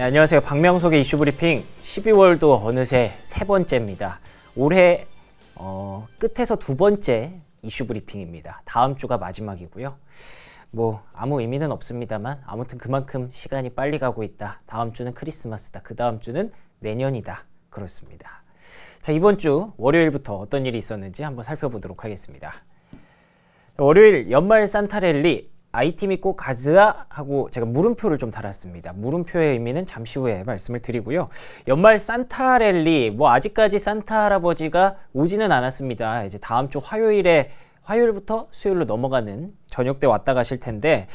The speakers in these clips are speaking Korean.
네, 안녕하세요. 박명석의 이슈 브리핑 12월도 어느새 세 번째입니다. 올해 어, 끝에서 두 번째 이슈 브리핑입니다. 다음 주가 마지막이고요. 뭐 아무 의미는 없습니다만 아무튼 그만큼 시간이 빨리 가고 있다. 다음 주는 크리스마스다. 그 다음 주는 내년이다. 그렇습니다. 자 이번 주 월요일부터 어떤 일이 있었는지 한번 살펴보도록 하겠습니다. 월요일 연말 산타랠리 아이 t 믿고 가즈아 하고 제가 물음표를 좀 달았습니다. 물음표의 의미는 잠시 후에 말씀을 드리고요. 연말 산타 랠리 뭐 아직까지 산타 할아버지가 오지는 않았습니다. 이제 다음 주 화요일에 화요일부터 수요일로 넘어가는 저녁 때 왔다 가실 텐데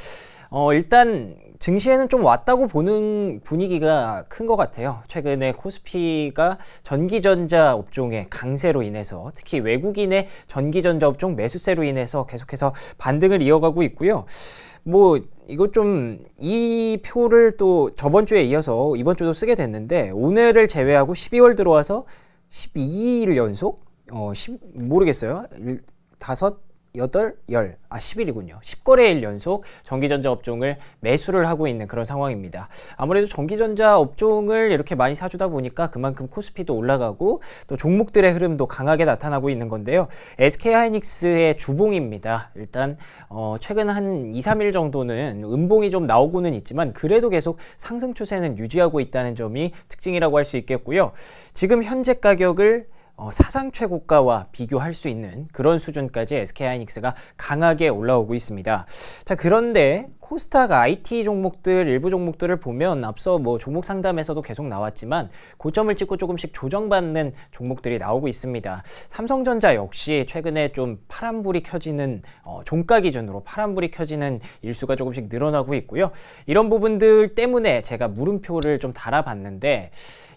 어, 일단 증시에는 좀 왔다고 보는 분위기가 큰 것 같아요. 최근에 코스피가 전기전자 업종의 강세로 인해서 특히 외국인의 전기전자 업종 매수세로 인해서 계속해서 반등을 이어가고 있고요. 뭐 이거 좀 이 표를 또 저번 주에 이어서 이번 주도 쓰게 됐는데 오늘을 제외하고 12월 들어와서 12일 연속 어 10, 모르겠어요. 다 8, 10, 아 10일이군요. 10거래일 연속 전기전자 업종을 매수를 하고 있는 그런 상황입니다. 아무래도 전기전자 업종을 이렇게 많이 사주다 보니까 그만큼 코스피도 올라가고 또 종목들의 흐름도 강하게 나타나고 있는 건데요. SK하이닉스의 주봉입니다. 일단 어, 최근 한 2, 3일 정도는 음봉이 좀 나오고는 있지만 그래도 계속 상승 추세는 유지하고 있다는 점이 특징이라고 할 수 있겠고요. 지금 현재 가격을 어, 사상 최고가와 비교할 수 있는 그런 수준까지 SK 하이닉스가 강하게 올라오고 있습니다. 자, 그런데 코스닥 IT 종목들 일부 종목들을 보면 앞서 뭐 종목 상담에서도 계속 나왔지만 고점을 찍고 조금씩 조정받는 종목들이 나오고 있습니다. 삼성전자 역시 최근에 좀 파란불이 켜지는 어, 종가 기준으로 파란불이 켜지는 일수가 조금씩 늘어나고 있고요. 이런 부분들 때문에 제가 물음표를 좀 달아봤는데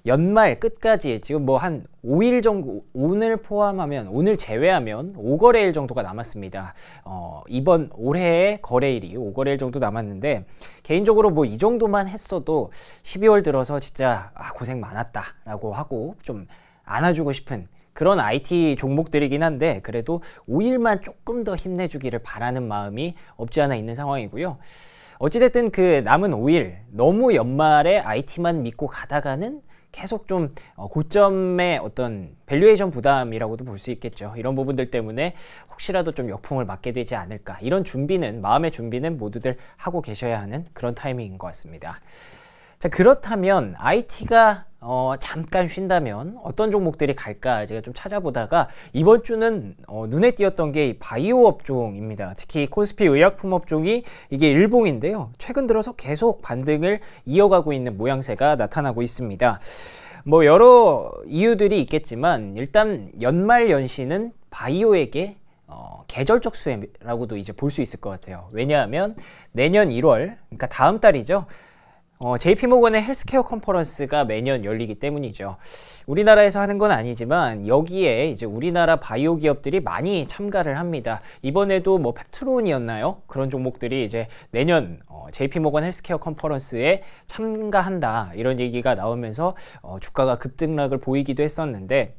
연말 끝까지 지금 뭐 한 5일 정도 오늘 포함하면 오늘 제외하면 5거래일 정도가 남았습니다. 어, 이번 올해의 거래일이 5거래일 정도 정도 남았는데 개인적으로 뭐 이 정도만 했어도 12월 들어서 진짜 아, 고생 많았다라고 하고 좀 안아주고 싶은 그런 IT 종목들이긴 한데 그래도 5일만 조금 더 힘내주기를 바라는 마음이 없지 않아 있는 상황이고요. 어찌됐든 그 남은 5일 너무 연말에 IT만 믿고 가다가는 계속 좀 어, 고점의 어떤 밸류에이션 부담이라고도 볼 수 있겠죠. 이런 부분들 때문에 혹시라도 좀 역풍을 맞게 되지 않을까. 이런 준비는, 마음의 준비는 모두들 하고 계셔야 하는 그런 타이밍인 것 같습니다. 자, 그렇다면 IT가 어, 잠깐 쉰다면 어떤 종목들이 갈까 제가 좀 찾아보다가 이번 주는 어, 눈에 띄었던 게 바이오 업종입니다. 특히 코스피 의약품 업종이 이게 일봉인데요. 최근 들어서 계속 반등을 이어가고 있는 모양새가 나타나고 있습니다. 뭐 여러 이유들이 있겠지만 일단 연말 연시는 바이오에게 어, 계절적 수혜라고도 이제 볼 수 있을 것 같아요. 왜냐하면 내년 1월, 그러니까 다음 달이죠. 어, JP모건의 헬스케어 컨퍼런스가 매년 열리기 때문이죠. 우리나라에서 하는 건 아니지만 여기에 이제 우리나라 바이오 기업들이 많이 참가를 합니다. 이번에도 뭐 펩트론이었나요? 그런 종목들이 이제 내년 어, JP모건 헬스케어 컨퍼런스에 참가한다 이런 얘기가 나오면서 어, 주가가 급등락을 보이기도 했었는데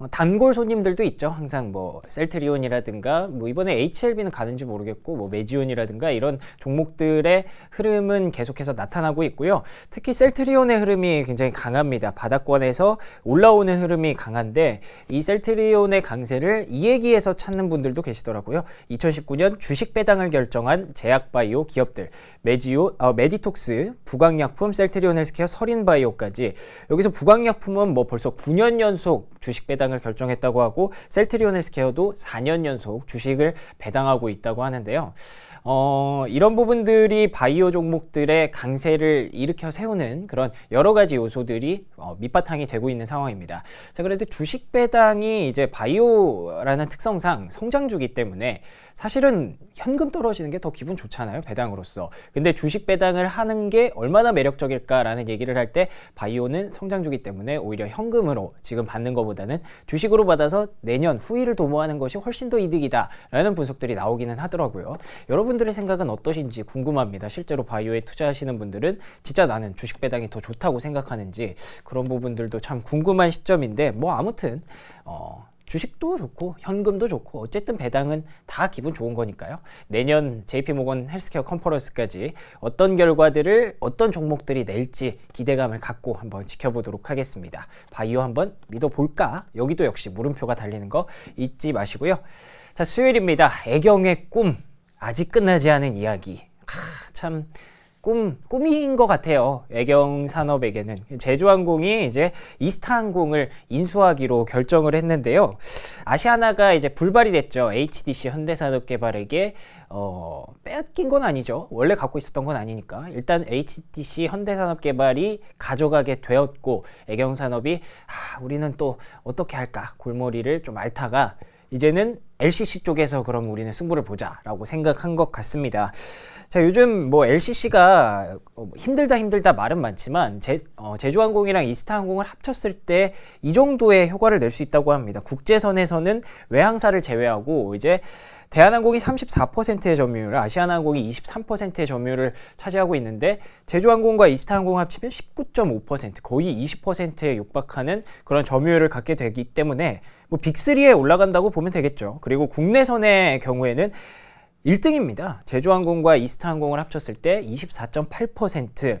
어, 단골 손님들도 있죠. 항상 뭐 셀트리온이라든가 뭐 이번에 HLB는 가는지 모르겠고 뭐 메지온이라든가 이런 종목들의 흐름은 계속해서 나타나고 있고요. 특히 셀트리온의 흐름이 굉장히 강합니다. 바닥권에서 올라오는 흐름이 강한데 이 셀트리온의 강세를 이얘기에서 찾는 분들도 계시더라고요. 2019년 주식 배당을 결정한 제약바이오 기업들, 메지오, 어, 메디톡스, 부강약품, 셀트리온 헬스케어, 서린바이오까지 여기서 부강약품은 뭐 벌써 9년 연속 주식 배당 배당을 결정했다고 하고 셀트리온 헬스케어도 4년 연속 주식을 배당하고 있다고 하는데요. 어, 이런 부분들이 바이오 종목들의 강세를 일으켜 세우는 그런 여러 가지 요소들이 어, 밑바탕이 되고 있는 상황입니다. 자, 그래도 주식 배당이 이제 바이오라는 특성상 성장주기 때문에 사실은 현금 떨어지는 게 더 기분 좋잖아요. 배당으로서. 근데 주식 배당을 하는 게 얼마나 매력적일까라는 얘기를 할 때 바이오는 성장주기 때문에 오히려 현금으로 지금 받는 것보다는 주식으로 받아서 내년 후일을 도모하는 것이 훨씬 더 이득이다라는 분석들이 나오기는 하더라고요. 여러분들의 생각은 어떠신지 궁금합니다. 실제로 바이오에 투자하시는 분들은 진짜 나는 주식 배당이 더 좋다고 생각하는지 그런 부분들도 참 궁금한 시점인데 뭐 아무튼 어, 주식도 좋고 현금도 좋고 어쨌든 배당은 다 기분 좋은 거니까요. 내년 JP모건 헬스케어 컨퍼런스까지 어떤 결과들을 어떤 종목들이 낼지 기대감을 갖고 한번 지켜보도록 하겠습니다. 바이오 한번 믿어볼까? 여기도 역시 물음표가 달리는 거 잊지 마시고요. 자 수요일입니다. 애경의 꿈 아직 끝나지 않은 이야기 하, 아, 참 꿈, 꿈인 것 같아요. 애경 산업에게는. 제주항공이 이제 이스타항공을 인수하기로 결정을 했는데요. 아시아나가 이제 불발이 됐죠. HDC 현대산업개발에게, 어, 빼앗긴 건 아니죠. 원래 갖고 있었던 건 아니니까. 일단 HDC 현대산업개발이 가져가게 되었고, 애경 산업이, 아, 우리는 또 어떻게 할까. 골머리를 좀 앓다가, 이제는 LCC 쪽에서 그럼 우리는 승부를 보자라고 생각한 것 같습니다. 자 요즘 뭐 LCC가 어, 뭐 힘들다 힘들다 말은 많지만 제, 어, 제주항공이랑 이스타항공을 합쳤을 때 이 정도의 효과를 낼 수 있다고 합니다. 국제선에서는 외항사를 제외하고 이제 대한항공이 34%의 점유율, 아시아나항공이 23%의 점유율을 차지하고 있는데 제주항공과 이스타항공 합치면 19.5% 거의 20%에 육박하는 그런 점유율을 갖게 되기 때문에 뭐 빅3에 올라간다고 보면 되겠죠. 그리고 국내선의 경우에는 1등입니다. 제주항공과 이스타항공을 합쳤을 때 24.8%,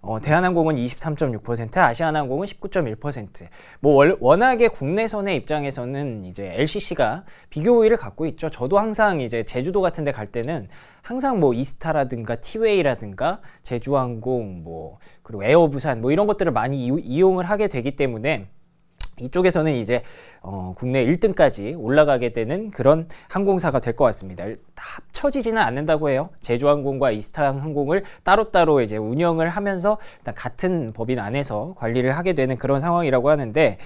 어, 대한항공은 23.6%, 아시아나항공은 19.1%. 뭐 워낙에 국내선의 입장에서는 이제 LCC가 비교 우위를 갖고 있죠. 저도 항상 이제 제주도 같은 데 갈 때는 항상 뭐 이스타라든가 티웨이라든가 제주항공 뭐 그리고 에어부산 뭐 이런 것들을 많이 이, 이용을 하게 되기 때문에 이쪽에서는 이제 어, 국내 1등까지 올라가게 되는 그런 항공사가 될 것 같습니다. 합쳐지지는 않는다고 해요. 제주항공과 이스타항공을 따로따로 이제 운영을 하면서 같은 법인 안에서 관리를 하게 되는 그런 상황이라고 하는데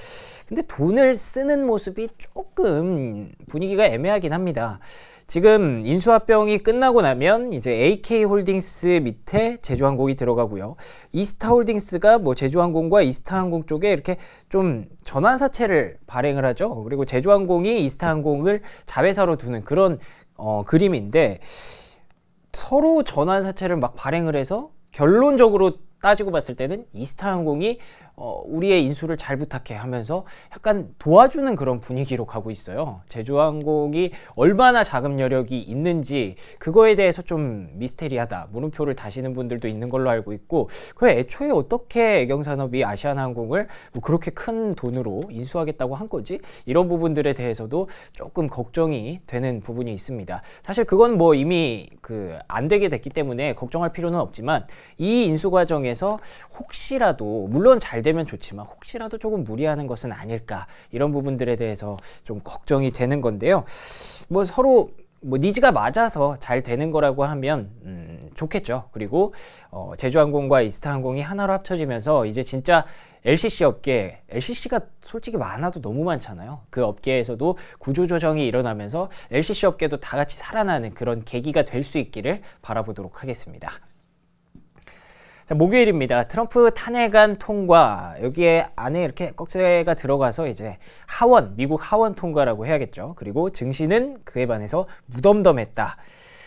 근데 돈을 쓰는 모습이 조금 분위기가 애매하긴 합니다. 지금 인수합병이 끝나고 나면 이제 AK 홀딩스 밑에 제주항공이 들어가고요. 이스타홀딩스가 음. 뭐 제주항공과 이스타항공 쪽에 이렇게 좀 전환사채를 발행을 하죠. 그리고 제주항공이 이스타항공을 자회사로 두는 그런 어, 그림인데 서로 전환사채를 막 발행을 해서 결론적으로 따지고 봤을 때는 이스타항공이 어, 우리의 인수를 잘 부탁해 하면서 약간 도와주는 그런 분위기로 가고 있어요. 제주항공이 얼마나 자금 여력이 있는지 그거에 대해서 좀 미스테리하다. 물음표를 다시는 분들도 있는 걸로 알고 있고 그 애초에 어떻게 애경산업이 아시아나항공을 뭐 그렇게 큰 돈으로 인수하겠다고 한 거지? 이런 부분들에 대해서도 조금 걱정이 되는 부분이 있습니다. 사실 그건 뭐 이미 그 안 되게 됐기 때문에 걱정할 필요는 없지만 이 인수 과정에서 혹시라도 물론 잘 되면 되면 좋지만 혹시라도 조금 무리하는 것은 아닐까 이런 부분들에 대해서 좀 걱정이 되는 건데요. 뭐 서로 뭐 니즈가 맞아서 잘 되는 거라고 하면 음, 좋겠죠. 그리고 어, 제주항공과 이스타항공이 하나로 합쳐지면서 이제 진짜 LCC 업계, LCC가 솔직히 많아도 너무 많잖아요. 그 업계에서도 구조조정이 일어나면서 LCC 업계도 다 같이 살아나는 그런 계기가 될 수 있기를 바라보도록 하겠습니다. 자, 목요일입니다. 트럼프 탄핵안 통과 여기에 안에 이렇게 꺽쇠가 들어가서 이제 하원 미국 하원 통과라고 해야겠죠. 그리고 증시는 그에 반해서 무덤덤했다.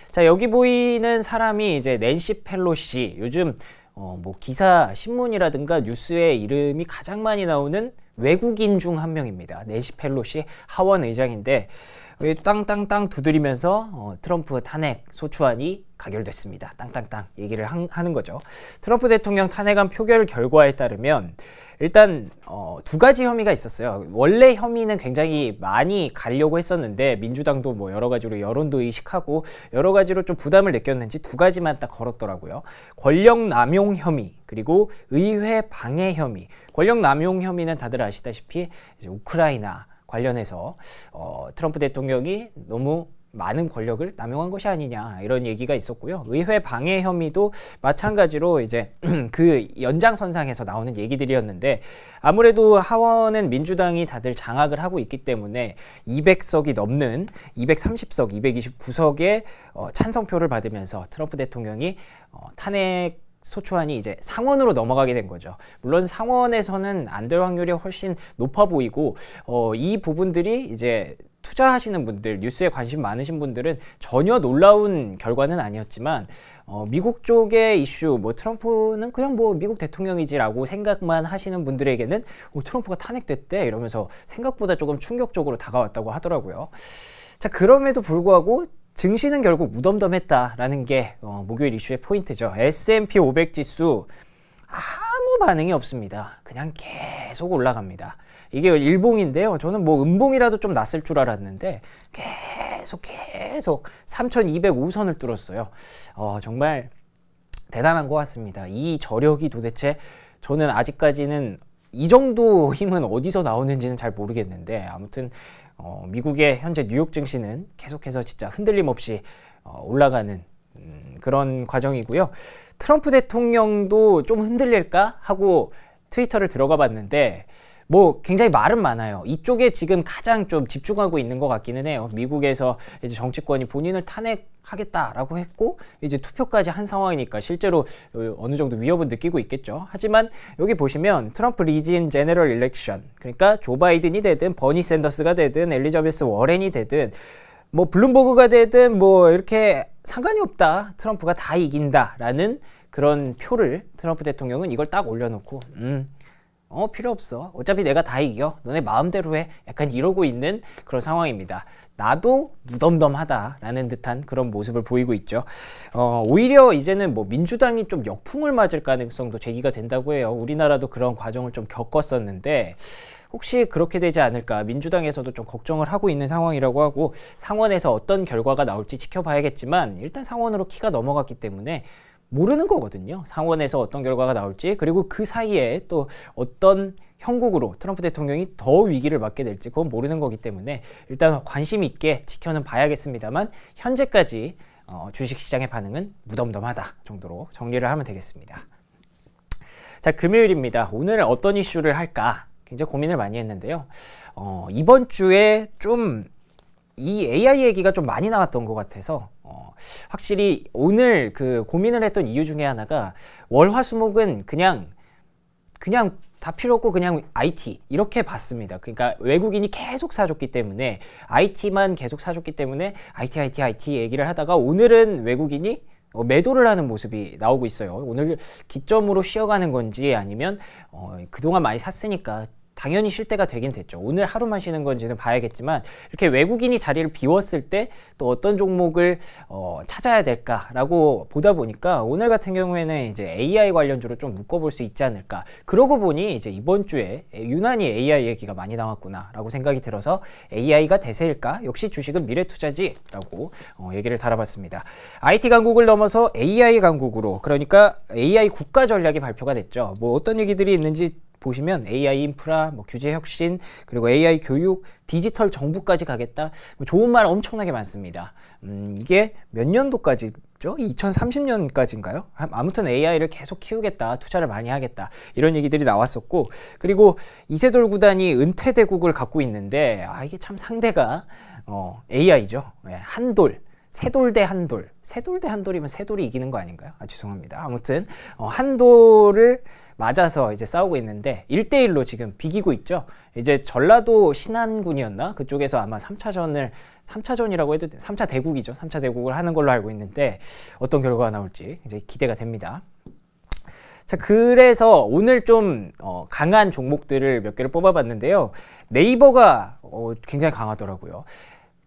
자 여기 보이는 사람이 이제 낸시 펠로시 요즘 어, 뭐 기사 신문이라든가 뉴스의 이름이 가장 많이 나오는 외국인 중 한 명입니다. 낸시 펠로시 하원 의장인데 땅땅땅 두드리면서 어, 트럼프 탄핵 소추안이 가결됐습니다. 땅땅땅 얘기를 한, 하는 거죠. 트럼프 대통령 탄핵안 표결 결과에 따르면 일단 어, 두 가지 혐의가 있었어요. 원래 혐의는 굉장히 많이 가려고 했었는데 민주당도 뭐 여러 가지로 여론도 의식하고 여러 가지로 좀 부담을 느꼈는지 두 가지만 딱 걸었더라고요. 권력 남용 혐의 그리고 의회 방해 혐의. 권력 남용 혐의는 다들 아시다시피 우크라이나 관련해서 어, 트럼프 대통령이 너무 많은 권력을 남용한 것이 아니냐 이런 얘기가 있었고요. 의회 방해 혐의도 마찬가지로 이제 그 연장선상에서 나오는 얘기들이었는데 아무래도 하원은 민주당이 다들 장악을 하고 있기 때문에 200석이 넘는 230석, 229석의 어, 찬성표를 받으면서 트럼프 대통령이 어, 탄핵 소초환이 이제 상원으로 넘어가게 된 거죠. 물론 상원에서는 안 될 확률이 훨씬 높아 보이고 어, 이 부분들이 이제 투자하시는 분들, 뉴스에 관심 많으신 분들은 전혀 놀라운 결과는 아니었지만 어, 미국 쪽의 이슈, 뭐 트럼프는 그냥 뭐 미국 대통령이지라고 생각만 하시는 분들에게는 어, 트럼프가 탄핵됐대 이러면서 생각보다 조금 충격적으로 다가왔다고 하더라고요. 자 그럼에도 불구하고 증시는 결국 무덤덤했다라는 게 어, 목요일 이슈의 포인트죠. S&P 500 지수 아무 반응이 없습니다. 그냥 계속 올라갑니다. 이게 일봉인데요. 저는 뭐 음봉이라도 좀 났을 줄 알았는데 계속 계속 3,205선을 뚫었어요. 어, 정말 대단한 것 같습니다. 이 저력이 도대체 저는 아직까지는 이 정도 힘은 어디서 나오는지는 잘 모르겠는데 아무튼 어, 미국의 현재 뉴욕 증시는 계속해서 진짜 흔들림 없이 어, 올라가는 음, 그런 과정이고요. 트럼프 대통령도 좀 흔들릴까 하고 트위터를 들어가 봤는데 뭐 굉장히 말은 많아요. 이쪽에 지금 가장 좀 집중하고 있는 것 같기는 해요. 미국에서 이제 정치권이 본인을 탄핵하겠다라고 했고 이제 투표까지 한 상황이니까 실제로 어, 어느 정도 위협은 느끼고 있겠죠. 하지만 여기 보시면 트럼프 리진 제너럴 일렉션 그러니까 조 바이든이 되든 버니 샌더스가 되든 엘리자베스 워렌이 되든 뭐 블룸버그가 되든 뭐 이렇게 상관이 없다. 트럼프가 다 이긴다라는 그런 표를 트럼프 대통령은 이걸 딱 올려놓고 음. 어 필요 없어 어차피 내가 다 이겨 너네 마음대로 해 약간 이러고 있는 그런 상황입니다 나도 무덤덤하다라는 듯한 그런 모습을 보이고 있죠 어 오히려 이제는 뭐 민주당이 좀 역풍을 맞을 가능성도 제기가 된다고 해요 우리나라도 그런 과정을 좀 겪었었는데 혹시 그렇게 되지 않을까 민주당에서도 좀 걱정을 하고 있는 상황이라고 하고 상원에서 어떤 결과가 나올지 지켜봐야겠지만 일단 상원으로 키가 넘어갔기 때문에 모르는 거거든요. 상원에서 어떤 결과가 나올지 그리고 그 사이에 또 어떤 형국으로 트럼프 대통령이 더 위기를 맞게 될지 그건 모르는 거기 때문에 일단 관심 있게 지켜는 봐야겠습니다만 현재까지 어, 주식시장의 반응은 무덤덤하다 정도로 정리를 하면 되겠습니다. 자 금요일입니다. 오늘 어떤 이슈를 할까 굉장히 고민을 많이 했는데요. 어, 이번 주에 좀이 AI 얘기가 좀 많이 나왔던 것 같아서 어, 확실히 오늘 그 고민을 했던 이유 중에 하나가 월화수목은 그냥 그냥 다 필요 없고 그냥 IT 이렇게 봤습니다. 그러니까 외국인이 계속 사줬기 때문에 IT만 계속 사줬기 때문에 IT IT IT 얘기를 하다가 오늘은 외국인이 어, 매도를 하는 모습이 나오고 있어요. 오늘 기점으로 쉬어가는 건지 아니면 어, 그동안 많이 샀으니까 당연히 쉴 때가 되긴 됐죠. 오늘 하루만 쉬는 건지는 봐야겠지만 이렇게 외국인이 자리를 비웠을 때 또 어떤 종목을 어, 찾아야 될까라고 보다 보니까 오늘 같은 경우에는 이제 AI 관련주로 좀 묶어볼 수 있지 않을까. 그러고 보니 이제 이번 주에 유난히 AI 얘기가 많이 나왔구나라고 생각이 들어서 AI가 대세일까? 역시 주식은 미래 투자지라고 어, 얘기를 달아봤습니다. IT 강국을 넘어서 AI 강국으로 그러니까 AI 국가 전략이 발표가 됐죠. 뭐 어떤 얘기들이 있는지 보시면 AI 인프라, 뭐 규제 혁신, 그리고 AI 교육, 디지털 정부까지 가겠다. 뭐 좋은 말 엄청나게 많습니다. 음, 이게 몇 년도까지죠? 2030년까지인가요? 아무튼 AI를 계속 키우겠다, 투자를 많이 하겠다. 이런 얘기들이 나왔었고, 그리고 이세돌 구단이 은퇴 대국을 갖고 있는데, 아, 이게 참 상대가, 어, AI죠. 예, 한돌. 세돌 대 한돌. 세돌 대 한돌이면 세돌이 이기는 거 아닌가요? 아, 죄송합니다. 아무튼, 어, 한돌을 맞아서 이제 싸우고 있는데, 일대일로 지금 비기고 있죠? 이제 전라도 신안군이었나? 그쪽에서 아마 3차전을삼차전이라고 해도, 3차 대국이죠. 3차 대국을 하는 걸로 알고 있는데, 어떤 결과가 나올지 이제 기대가 됩니다. 자, 그래서 오늘 좀 어, 강한 종목들을 몇 개를 뽑아봤는데요. 네이버가 어, 굉장히 강하더라고요.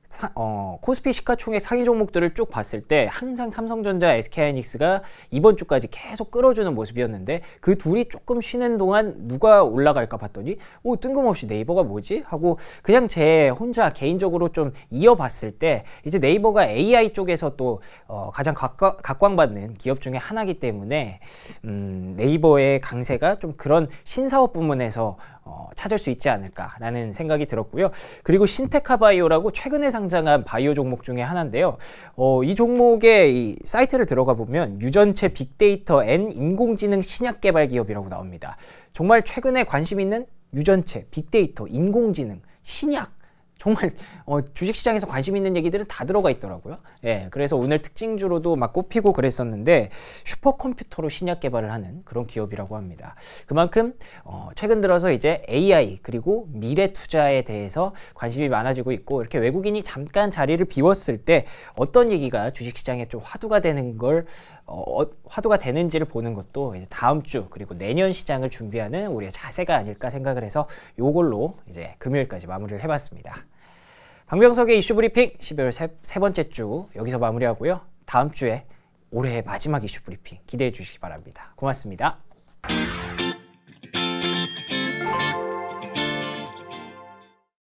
사, 어, 코스피 시가총액 상위 종목들을 쭉 봤을 때 항상 삼성전자, SK하이닉스가 이번 주까지 계속 끌어주는 모습이었는데 그 둘이 조금 쉬는 동안 누가 올라갈까 봤더니 오 뜬금없이 네이버가 뭐지? 하고 그냥 제 혼자 개인적으로 좀 이어봤을 때 이제 네이버가 AI 쪽에서 또 어, 가장 각광, 각광받는 기업 중에 하나이기 때문에 음, 네이버의 강세가 좀 그런 신사업 부문에서 어, 찾을 수 있지 않을까라는 생각이 들었고요. 그리고 신테카 바이오라고 최근에 상장한 바이오 종목 중에 하나인데요. 어, 이 종목의 이 사이트를 들어가 보면 유전체 빅데이터 N 인공지능 신약 개발 기업이라고 나옵니다. 정말 최근에 관심 있는 유전체, 빅데이터, 인공지능, 신약 정말 어, 주식시장에서 관심 있는 얘기들은 다 들어가 있더라고요. 예, 그래서 오늘 특징주로도 막 꼽히고 그랬었는데 슈퍼컴퓨터로 신약 개발을 하는 그런 기업이라고 합니다. 그만큼 어, 최근 들어서 이제 AI 그리고 미래 투자에 대해서 관심이 많아지고 있고 이렇게 외국인이 잠깐 자리를 비웠을 때 어떤 얘기가 주식시장에 좀 화두가 되는 걸 어, 어, 화두가 되는지를 보는 것도 이제 다음 주 그리고 내년 시장을 준비하는 우리의 자세가 아닐까 생각을 해서 요걸로 이제 금요일까지 마무리를 해봤습니다. 박병석의 이슈 브리핑 12월 세, 세 번째 주 여기서 마무리하고요. 다음 주에 올해의 마지막 이슈 브리핑 기대해 주시기 바랍니다. 고맙습니다.